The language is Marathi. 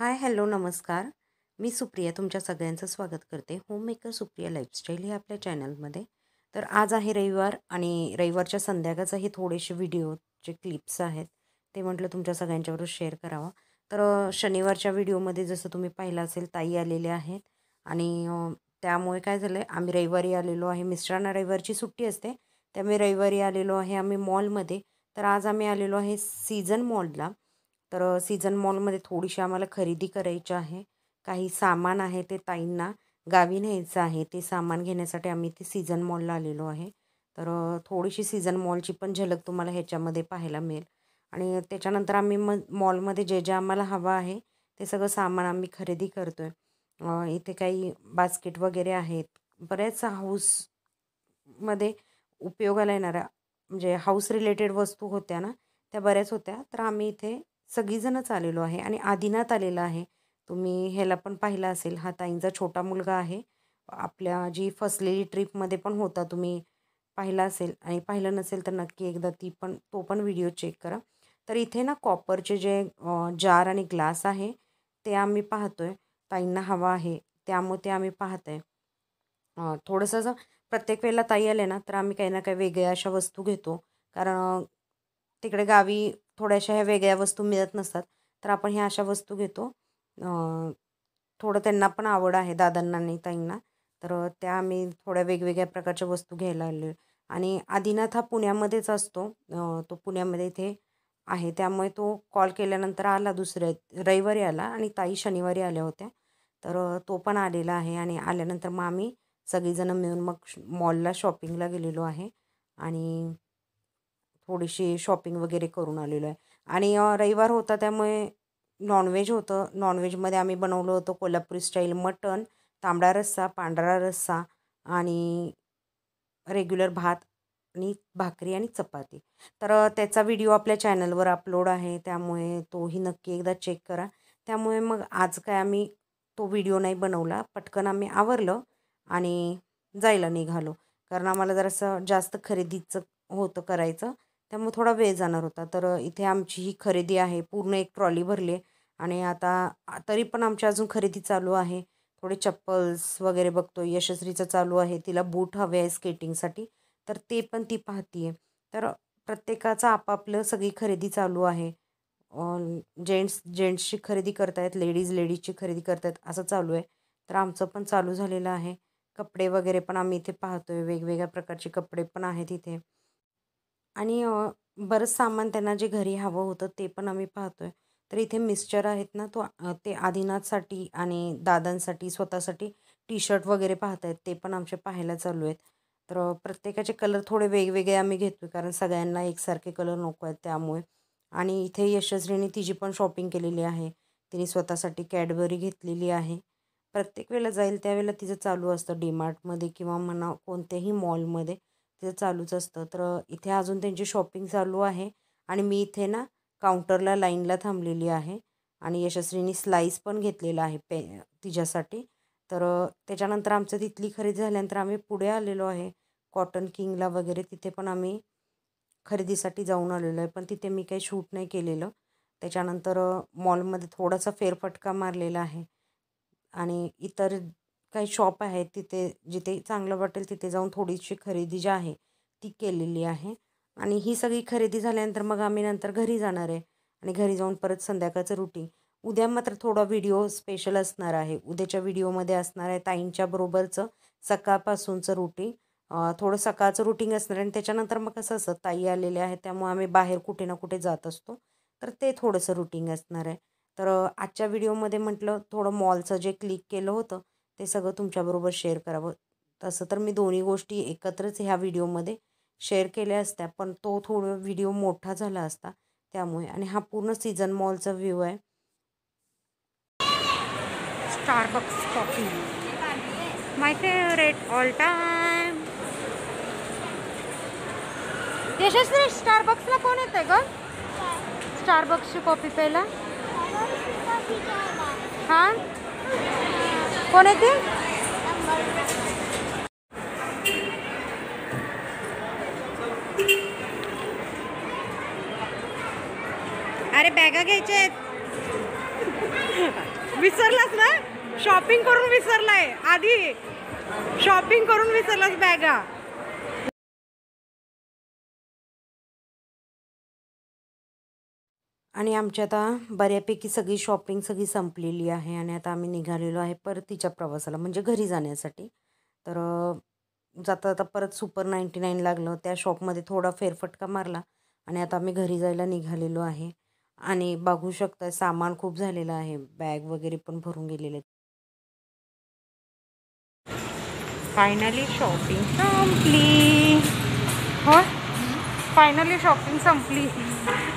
हाय हॅलो नमस्कार मी सुप्रिया तुमच्या सगळ्यांचं स्वागत करते होममेकर सुप्रिया लाईफस्टाईल हे आपल्या चॅनलमध्ये तर आज आहे रविवार आणि रविवारच्या संध्याकाळचं हे थोडेसे व्हिडिओचे क्लिप्स आहेत ते म्हटलं तुमच्या सगळ्यांच्याबरोबर शेअर करावा तर शनिवारच्या व्हिडिओमध्ये जसं तुम्ही पाहिलं असेल ताई आलेले आहेत आणि त्यामुळे काय झालं आहे आम्ही रविवारी आलेलो आहे मिस्टरांना रविवारची सुट्टी असते त्यामुळे रविवारी आलेलो आहे आम्ही मॉलमध्ये तर आज आम्ही आलेलो आहे सीझन मॉलला तर सीझन मॉलमध्ये थोडीशी आम्हाला खरेदी करायची आहे काही सामान आहे ते ताईंना गावी न्यायचं आहे ते सामान घेण्यासाठी आम्ही ते सीझन मॉलला आलेलो आहे तर थोडीशी सीझन मॉलची पण झलक तुम्हाला ह्याच्यामध्ये पाहायला मिळेल आणि त्याच्यानंतर आम्ही म मॉलमध्ये जे जे आम्हाला हवं आहे ते सगळं सामान आम्ही खरेदी करतो आहे इथे काही बास्केट वगैरे आहेत बऱ्याच हाऊसमध्ये उपयोगाला येणाऱ्या म्हणजे हाऊस रिलेटेड वस्तू होत्या ना त्या बऱ्याच होत्या तर आम्ही इथे सगळीजणच आलेलो आहे आणि आदिनाथ आलेला आहे तुम्ही ह्याला पण पाहिला असेल हा ताईंचा छोटा मुलगा आहे आपल्या जी फसलेली ट्रीपमध्ये पण होता तुम्ही पाहिला असेल आणि पाहिलं नसेल तर नक्की एकदा ती पण तो पण व्हिडिओ चेक करा तर इथे ना कॉपरचे जे जार आणि ग्लास आहे ते आम्ही पाहतो आहे ताईंना हवा आहे त्यामुळे ते आम्ही पाहत आहे थोडंसं प्रत्येक वेळेला ताई आले ना तर आम्ही काही ना काही वेगळ्या अशा वस्तू घेतो कारण तिकडे गावी थोड्याशा ह्या वेगळ्या वस्तू मिळत नसतात तर आपण ह्या अशा वस्तू घेतो थोडं त्यांना पण आवड आहे दादांना आणि ताईंना तर त्या आम्ही थोड्या वेगवेगळ्या प्रकारच्या वस्तू घ्यायला आले आणि आदिनाथ हा पुण्यामध्येच असतो तो पुण्यामध्ये इथे आहे त्यामुळे तो कॉल केल्यानंतर आला दुसऱ्या रविवारी आला आणि ताई शनिवारी आल्या होत्या तर तो पण आलेला आहे आणि आल्यानंतर मग आम्ही सगळीजणं मिळून मग मॉलला शॉपिंगला गेलेलो आहे आणि थोडीशी शॉपिंग वगैरे करून आलेलो आहे आणि रविवार होता त्यामुळे नॉनव्हेज होतं नॉनव्हेजमध्ये आम्ही बनवलं होतं कोल्हापुरी स्टाईल मटण तांबडा रस्सा पांढरा रस्सा आणि रेग्युलर भात आणि भाकरी आणि चपाती तर त्याचा व्हिडिओ आपल्या चॅनलवर अपलोड आहे त्यामुळे तोही नक्की एकदा चेक करा त्यामुळे मग आज काय आम्ही तो व्हिडिओ नाही बनवला पटकन आम्ही आवरलं आणि जायला निघालो कारण आम्हाला जरासं जास्त खरेदीचं होतं करायचं त्यामुळे थोडा वेळ जाणार होता तर इथे आमची ही खरेदी आहे पूर्ण एक ट्रॉली भरली आणि आता तरी पण आमची अजून खरेदी चालू आहे थोडे चप्पल्स वगैरे बघतो यशस्वीचं चालू आहे तिला बूट हवे आहे स्केटिंगसाठी तर ते पण ती पाहतीये तर प्रत्येकाचं आपापलं सगळी खरेदी चालू आहे जेंट्स जेंट्सची खरेदी करतायत लेडीज लेडीजची खरेदी करतायत असं चालू आहे तर आमचं पण चालू झालेलं आहे कपडे वगैरे पण आम्ही इथे पाहतो आहे वेगवेगळ्या प्रकारचे कपडे पण आहेत इथे आणि बरंच सामान त्यांना जे घरी हवं होतं ते पण आम्ही पाहतो आहे तर इथे मिक्सचर आहेत ना तो ते आदिनाथसाठी आणि दादांसाठी स्वतःसाठी टी शर्ट वगैरे पाहत आहेत ते पण आमचे पाहायला चालू आहेत तर प्रत्येकाचे कलर थोडे वेगवेगळे आम्ही घेतो आहे कारण सगळ्यांना एकसारखे कलर नको आहेत त्यामुळे आणि इथे यशस्वीने तिची पण शॉपिंग केलेली आहे तिने स्वतःसाठी कॅडबरी घेतलेली आहे प्रत्येक वेळेला जाईल त्यावेळेला तिचं चालू असतं डीमार्टमध्ये किंवा म्हणा कोणत्याही मॉलमध्ये ते चालूच असतं तर इथे अजून त्यांची शॉपिंग चालू आहे आणि मी इथे ना काउंटरला लाईनला थांबलेली आहे आणि यशस्वीनी स्लाईस पण घेतलेला आहे पे तिच्यासाठी तर त्याच्यानंतर आमचं तिथली खरेदी झाल्यानंतर आम्ही पुढे आलेलो आहे कॉटन किंगला वगैरे तिथे पण आम्ही खरेदीसाठी जाऊन आलेलो आहे पण तिथे मी काही शूट नाही केलेलं त्याच्यानंतर मॉलमध्ये थोडासा फेरफटका मारलेला आहे आणि इतर काही शॉप आहे तिथे जिथे चांगलं वाटेल तिथे जाऊन थोडीशी खरेदी जी आहे ती केलेली आहे आणि ही सगळी खरेदी झाल्यानंतर मग आम्ही नंतर घरी जाणार आहे आणि घरी जाऊन परत संध्याकाळचं रुटीन उद्या मात्र थोडा व्हिडिओ स्पेशल असणार आहे उद्याच्या व्हिडिओमध्ये असणार आहे ताईंच्या बरोबरचं सकाळपासूनचं रुटीन थोडं सकाळचं रुटीन असणार आहे आणि त्याच्यानंतर मग कसं असं ताई आलेले आहे त्यामुळे आम्ही बाहेर कुठे ना कुठे जात असतो तर ते थोडंसं रुटीन असणार आहे तर आजच्या व्हिडिओमध्ये म्हटलं थोडं मॉलचं जे क्लिक केलं होतं ते सगळं तुमच्याबरोबर शेअर करावं तसं तर मी दोन्ही गोष्टी एकत्रच ह्या व्हिडिओमध्ये शेअर केल्या असत्या पण तो थोडं व्हिडिओ मोठा झाला असता त्यामुळे आणि हा पूर्ण सीझन मॉलचा व्ह्यू आहे Starbucks coffee my favourite all time यशस्वी स्टारबक्सला कोण येत आहे ग स्टारबक्सची कॉफी प्यायला हां कोण आहे ते अरे बॅगा घ्यायच्या आहेत विसरलास ना शॉपिंग करून विसरलाय आधी शॉपिंग करून विसरलास बॅगा आणि आमची आता बऱ्यापैकी सगळी शॉपिंग सगळी संपलेली आहे आणि आता आम्ही निघालेलो आहे परत तिच्या प्रवासाला म्हणजे घरी जाण्यासाठी तर जाता जाता परत सुपर नाईन्टी नाईन लागलं त्या शॉपमध्ये थोडा फेरफटका मारला आणि आता आम्ही घरी जायला निघालेलो आहे आणि बघू शकता सामान खूप झालेलं आहे बॅग वगैरे पण भरून गेलेले फायनली शॉपिंग संपली हो फायनली शॉपिंग संपली